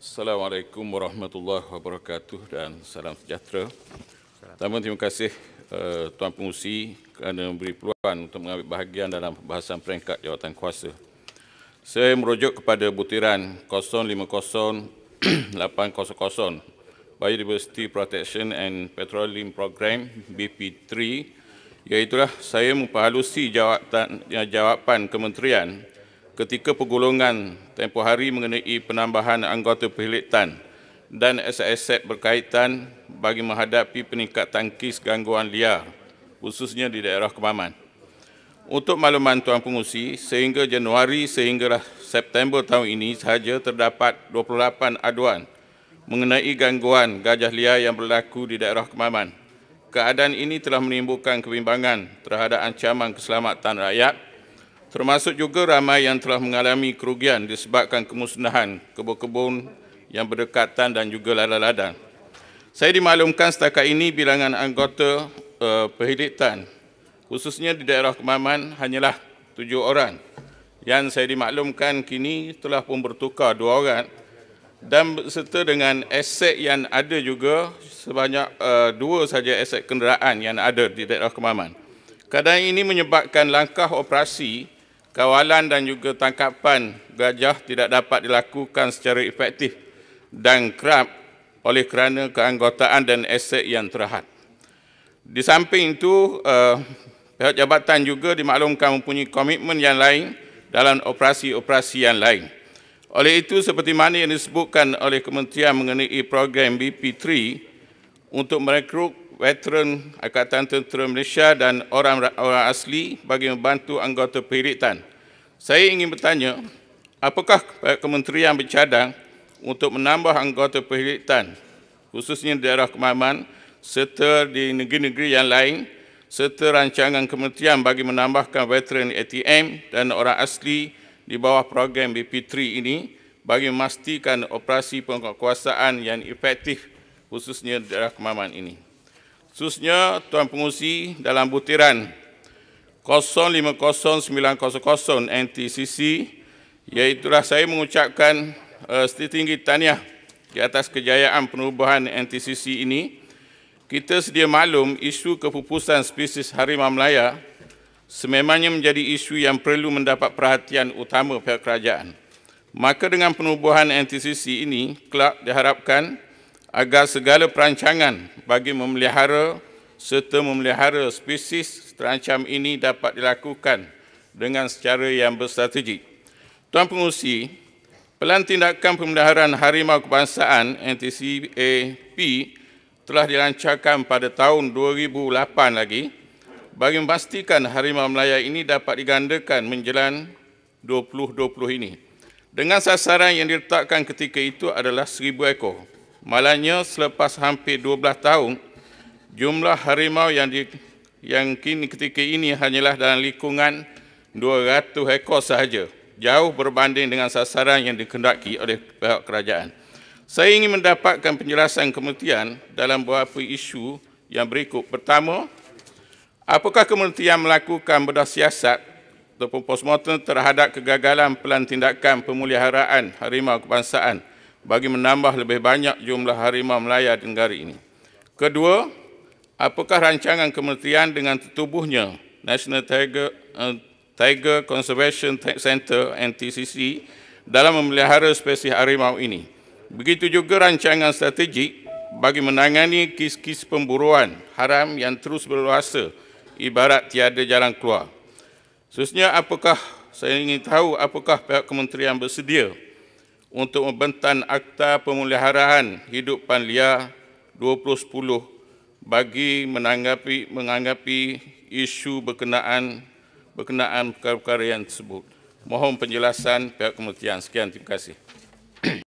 Assalamualaikum warahmatullahi wabarakatuh dan salam sejahtera. Pertama, terima kasih uh, Tuan Pengusi kerana memberi peluang untuk mengambil bahagian dalam pembahasan peringkat jawatan kuasa. Saya merujuk kepada butiran 050-800 Biodiversity Protection and Petroleum Program BP3 iaitulah saya memperhalusi jawatan, eh, jawapan kementerian ketika pergolongan tempoh hari mengenai penambahan anggota perhilitan dan aset-aset berkaitan bagi menghadapi peningkatan kes gangguan liar khususnya di daerah Kemaman. Untuk makluman Tuan Pengusi, sehingga Januari sehinggalah September tahun ini sahaja terdapat 28 aduan mengenai gangguan gajah liar yang berlaku di daerah Kemaman. Keadaan ini telah menimbulkan kebimbangan terhadap ancaman keselamatan rakyat termasuk juga ramai yang telah mengalami kerugian disebabkan kemusnahan kebun-kebun yang berdekatan dan juga ladang-ladang. Saya dimaklumkan setakat ini bilangan anggota uh, eh, perhiditan khususnya di daerah Kemaman hanyalah tujuh orang yang saya dimaklumkan kini telah pun bertukar dua orang dan serta dengan aset yang ada juga sebanyak uh, dua saja aset kenderaan yang ada di daerah Kemaman. Kadang ini menyebabkan langkah operasi kawalan dan juga tangkapan gajah tidak dapat dilakukan secara efektif dan kerap oleh kerana keanggotaan dan aset yang terhad. Di samping itu, uh, pihak jabatan juga dimaklumkan mempunyai komitmen yang lain dalam operasi-operasi yang lain. Oleh itu, seperti mana yang disebutkan oleh Kementerian mengenai program BP3 untuk merekrut veteran Akatan Tentera Malaysia dan orang, orang asli bagi membantu anggota peritan. Saya ingin bertanya, apakah kementerian bercadang untuk menambah anggota peritan, khususnya di daerah Kemaman serta di negeri-negeri yang lain, serta rancangan kementerian bagi menambahkan veteran ATM dan orang asli di bawah program BP3 ini bagi memastikan operasi penguatkuasaan yang efektif khususnya di daerah Kemaman ini khususnya Tuan Pengusi dalam butiran 050900 NTCC iaitulah saya mengucapkan uh, eh, setinggi taniah di atas kejayaan penubuhan NTCC ini kita sedia maklum isu kepupusan spesies harimau Melaya sememangnya menjadi isu yang perlu mendapat perhatian utama pihak kerajaan maka dengan penubuhan NTCC ini kelak diharapkan agar segala perancangan bagi memelihara serta memelihara spesies terancam ini dapat dilakukan dengan secara yang berstrategi, Tuan Pengurusi, Pelan Tindakan Pemeliharaan Harimau Kebangsaan NTCAP telah dilancarkan pada tahun 2008 lagi bagi memastikan harimau Melayu ini dapat digandakan menjelang 2020 ini. Dengan sasaran yang diletakkan ketika itu adalah 1,000 ekor. Malangnya selepas hampir 12 tahun, jumlah harimau yang di, yang kini ketika ini hanyalah dalam lingkungan 200 ekor sahaja, jauh berbanding dengan sasaran yang dikendaki oleh pihak kerajaan. Saya ingin mendapatkan penjelasan kementerian dalam beberapa isu yang berikut. Pertama, apakah kementerian melakukan bedah siasat ataupun postmortem terhadap kegagalan pelan tindakan pemuliharaan harimau kebangsaan bagi menambah lebih banyak jumlah harimau Melaya di negara ini. Kedua, apakah rancangan kementerian dengan tertubuhnya National Tiger, uh, Tiger Conservation Center NTCC dalam memelihara spesies harimau ini? Begitu juga rancangan strategik bagi menangani kes-kes pemburuan haram yang terus berluasa ibarat tiada jalan keluar. Khususnya apakah saya ingin tahu apakah pihak kementerian bersedia untuk membentang Akta Pemuliharaan hidup panlia 2010 bagi menanggapi menganggapi isu berkenaan berkenaan perkara-perkara yang tersebut. Mohon penjelasan pihak kementerian. Sekian, terima kasih.